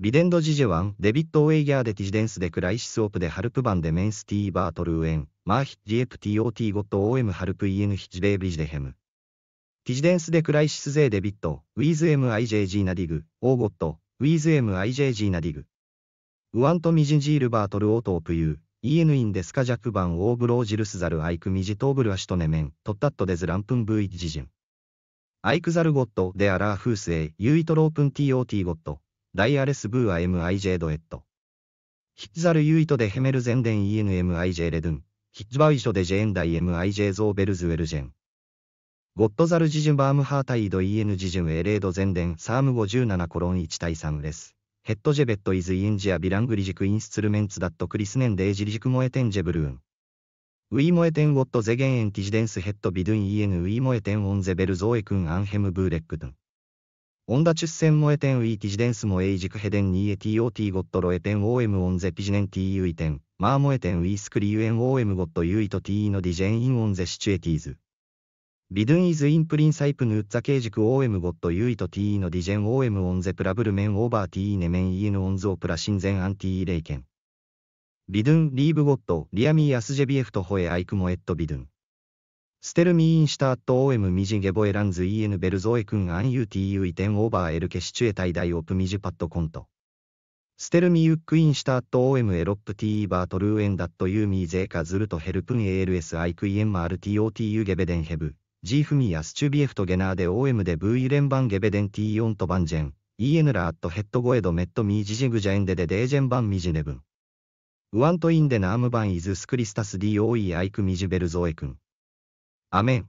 リデンドジジェワン、デビット・ウェイヤーデティジデンスでクライシスオプでハルプバンでメンスティーバートルウエン、マーヒッジエプティオーティーゴットオーエムハルプイエヌヒジベイ・ビジデヘム。ティジデンスでクライシスゼーデビット、ウィズエムアイ・ジイジー・ナディグ、オーゴット、ウィズエムアイ・ジイジー・ナディグ。ウワントミジンジールバートルオートープユー、イエヌインデスカジャクバンオーブロージルスザルアイクミジトーブルアシトネメン、トッタットデズランプンブイジジン。アイクザルゴット、デアラーフースエ、ユイトロープンティオーティーゴット。ダイアレスブーア MIJ ドエット。ヒッザルユイトでヘメルゼンデン ENMIJ レドゥン、ヒッズバウイショでジェンダイ MIJ ゾーベルズウェルジェン。ゴッドザルジジュンバームハータイド EN ジジュンエレードゼンデンサーム57コロン1対3レス。ヘッドジェベットイズインジアビラングリジクインスツルメンツダットクリスネンデージリジクモエテンジェブルーン。ウィーモエテンウォットゼゲンエンティジデンスヘッドビドゥン EN ウィーモエテンオンゼベルゾーエクンアンヘムブーレックドゥン。オンダチュッセンモエテンウィーティジデンスモエイジクヘデンニエティオティゴットロエテンオーエムオンゼピジネンティーユイテン、マーモエテンウィースクリユエンオーエムゴットユイトティーノディジェンインオンゼシチュエティーズ。ビドゥンイズインプリンサイプヌッザケイジクオーエムゴットユイトティーノディジェンオーエムオンゼプラブルメンオーバーティーネメンイエヌオンズオプラシンゼンアンティーレイケン。ビドゥンリーブゴット、リアミーアスジェビエフトホエアイクモエットビドゥン。ステルミインシタートオーエムミジゲボエランズイエヌベルゾエ君アンユーティーユイテンオーバーエルケシチュエタイダイオプミジパッドコント。ステルミユックインシタートオーエムエロップティーバートルーエンダットユーミーゼーカズルトヘルプンエールエスアイクイエンマールティオーティーユゲベデンヘブ。ジーフミアスチュビエフトゲナーで OM でンバンゲベデンティーオンとバンジェン。イエヌラーットヘッドゴエドメットミージジグジャエンデデデージェンバンミジネブン。ウアントインデナームバンイズスクリスタス DOE アイクミジベルゾエ君。Amén.